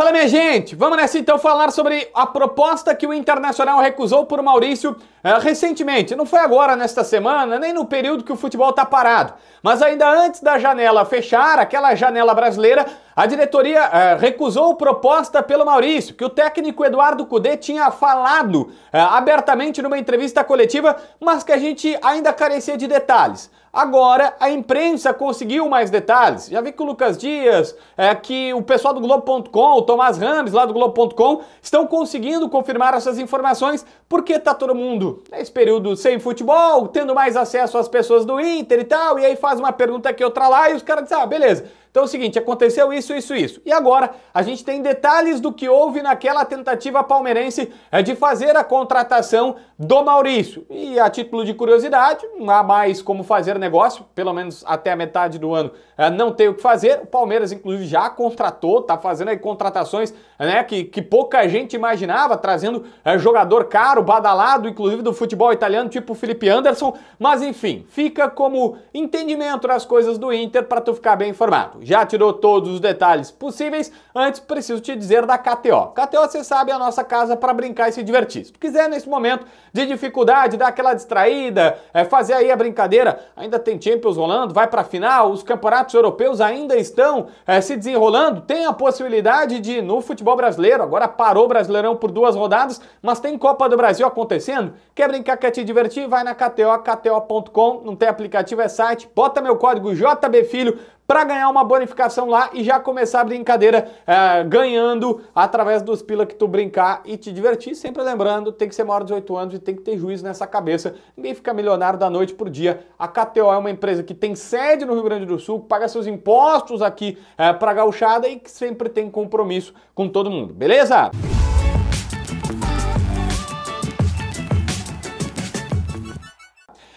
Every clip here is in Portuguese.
Fala minha gente, vamos nessa então falar sobre a proposta que o Internacional recusou por Maurício eh, recentemente. Não foi agora nesta semana, nem no período que o futebol está parado, mas ainda antes da janela fechar, aquela janela brasileira, a diretoria eh, recusou proposta pelo Maurício, que o técnico Eduardo Cudê tinha falado eh, abertamente numa entrevista coletiva, mas que a gente ainda carecia de detalhes. Agora a imprensa conseguiu mais detalhes. Já vi que o Lucas Dias, é, que o pessoal do Globo.com, o Tomás Rams lá do Globo.com, estão conseguindo confirmar essas informações porque tá todo mundo nesse período sem futebol, tendo mais acesso às pessoas do Inter e tal, e aí faz uma pergunta aqui, outra lá, e os caras dizem, ah, beleza, então é o seguinte, aconteceu isso, isso, isso. E agora a gente tem detalhes do que houve naquela tentativa palmeirense é, de fazer a contratação do Maurício. E a título de curiosidade, não há mais como fazer negócio, pelo menos até a metade do ano é, não tem o que fazer. O Palmeiras, inclusive, já contratou, tá fazendo aí contratações né, que, que pouca gente imaginava, trazendo é, jogador caro, badalado, inclusive do futebol italiano, tipo Felipe Anderson. Mas enfim, fica como entendimento das coisas do Inter para tu ficar bem informado já tirou todos os detalhes possíveis, antes preciso te dizer da KTO. KTO, você sabe, é a nossa casa para brincar e se divertir. Se tu quiser, nesse momento de dificuldade, dar aquela distraída, é, fazer aí a brincadeira, ainda tem Champions rolando, vai para final, os campeonatos europeus ainda estão é, se desenrolando, tem a possibilidade de, no futebol brasileiro, agora parou o Brasileirão por duas rodadas, mas tem Copa do Brasil acontecendo, quer brincar, quer te divertir, vai na KTO, kto.com, não tem aplicativo, é site, bota meu código JBFilho para ganhar uma bonificação lá e já começar a brincadeira é, ganhando através dos pila que tu brincar e te divertir. Sempre lembrando, tem que ser maior de 18 anos e tem que ter juízo nessa cabeça. Ninguém fica milionário da noite pro dia. A KTO é uma empresa que tem sede no Rio Grande do Sul, paga seus impostos aqui é, para gauchada e que sempre tem compromisso com todo mundo, beleza?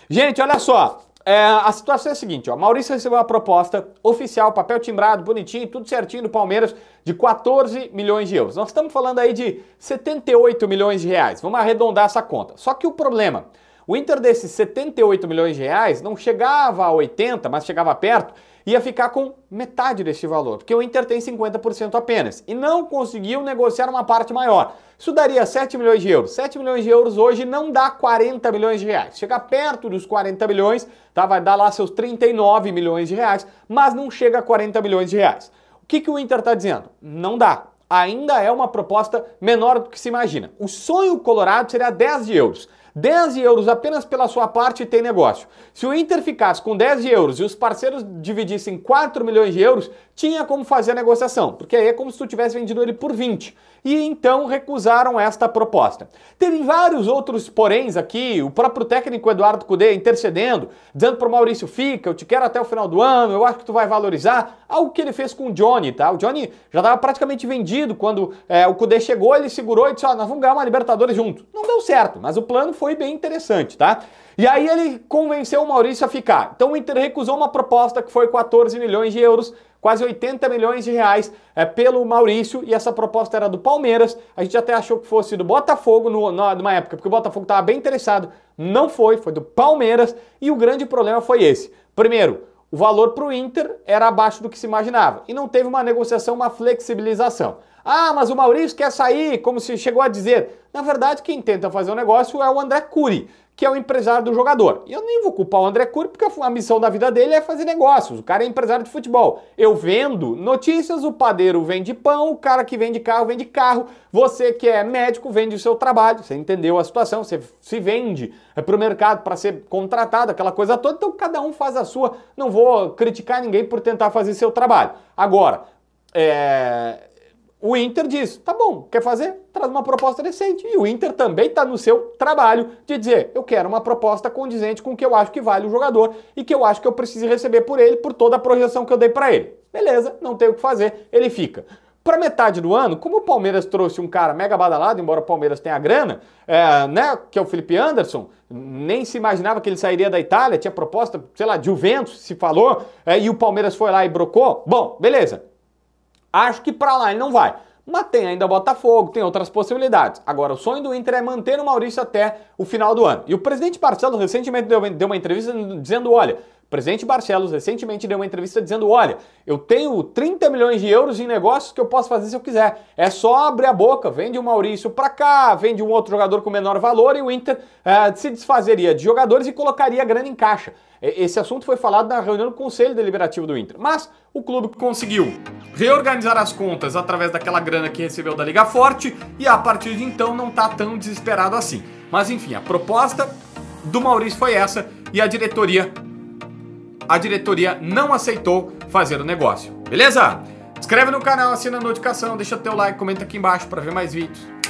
Gente, olha só, é, a situação é a seguinte, ó. Maurício recebeu uma proposta oficial, papel timbrado, bonitinho, tudo certinho do Palmeiras, de 14 milhões de euros. Nós estamos falando aí de 78 milhões de reais. Vamos arredondar essa conta. Só que o problema o Inter desses 78 milhões de reais não chegava a 80, mas chegava perto, ia ficar com metade deste valor, porque o Inter tem 50% apenas e não conseguiu negociar uma parte maior. Isso daria 7 milhões de euros. 7 milhões de euros hoje não dá 40 milhões de reais. Chega perto dos 40 milhões, tá? vai dar lá seus 39 milhões de reais, mas não chega a 40 milhões de reais. O que, que o Inter está dizendo? Não dá. Ainda é uma proposta menor do que se imagina. O sonho colorado seria 10 de euros. 10 euros apenas pela sua parte tem negócio. Se o Inter ficasse com 10 euros e os parceiros dividissem 4 milhões de euros, tinha como fazer a negociação, porque aí é como se tu tivesse vendido ele por 20. E então recusaram esta proposta. Teve vários outros poréns aqui, o próprio técnico Eduardo Cudê intercedendo, dizendo pro Maurício, fica, eu te quero até o final do ano, eu acho que tu vai valorizar, algo que ele fez com o Johnny, tá? O Johnny já estava praticamente vendido quando é, o Cudê chegou, ele segurou e disse, ó, oh, nós vamos ganhar uma Libertadores junto. Não deu certo, mas o plano foi foi bem interessante, tá? E aí ele convenceu o Maurício a ficar. Então o Inter recusou uma proposta que foi 14 milhões de euros, quase 80 milhões de reais é, pelo Maurício, e essa proposta era do Palmeiras. A gente até achou que fosse do Botafogo no, no, numa época, porque o Botafogo estava bem interessado. Não foi, foi do Palmeiras, e o grande problema foi esse. Primeiro, o valor para o Inter era abaixo do que se imaginava, e não teve uma negociação, uma flexibilização. Ah, mas o Maurício quer sair, como se chegou a dizer. Na verdade, quem tenta fazer o um negócio é o André Cury, que é o empresário do jogador. E eu nem vou culpar o André Cury, porque a missão da vida dele é fazer negócios. O cara é empresário de futebol. Eu vendo notícias, o padeiro vende pão, o cara que vende carro vende carro, você que é médico vende o seu trabalho. Você entendeu a situação, você se vende é, para o mercado para ser contratado, aquela coisa toda. Então cada um faz a sua. Não vou criticar ninguém por tentar fazer seu trabalho. Agora, é o Inter diz: tá bom, quer fazer? Traz uma proposta decente. E o Inter também está no seu trabalho de dizer: eu quero uma proposta condizente com o que eu acho que vale o jogador e que eu acho que eu preciso receber por ele, por toda a projeção que eu dei para ele. Beleza, não tem o que fazer, ele fica. Para metade do ano, como o Palmeiras trouxe um cara mega badalado, embora o Palmeiras tenha grana, é, né, que é o Felipe Anderson, nem se imaginava que ele sairia da Itália, tinha proposta, sei lá, de Juventus, se falou, é, e o Palmeiras foi lá e brocou. Bom, beleza. Acho que para lá ele não vai. Mas tem ainda Botafogo, tem outras possibilidades. Agora, o sonho do Inter é manter o Maurício até o final do ano. E o presidente Barcelos recentemente deu uma entrevista dizendo: olha, o presidente Barcelos recentemente deu uma entrevista dizendo: olha, eu tenho 30 milhões de euros em negócios que eu posso fazer se eu quiser. É só abrir a boca, vende o Maurício para cá, vende um outro jogador com menor valor e o Inter eh, se desfazeria de jogadores e colocaria a grana em caixa. Esse assunto foi falado na reunião do Conselho Deliberativo do Inter. Mas o clube conseguiu reorganizar as contas através daquela grana que recebeu da Liga Forte e a partir de então não tá tão desesperado assim. Mas enfim, a proposta do Maurício foi essa e a diretoria a diretoria não aceitou fazer o negócio. Beleza? Inscreve no canal, assina a notificação, deixa teu like, comenta aqui embaixo para ver mais vídeos.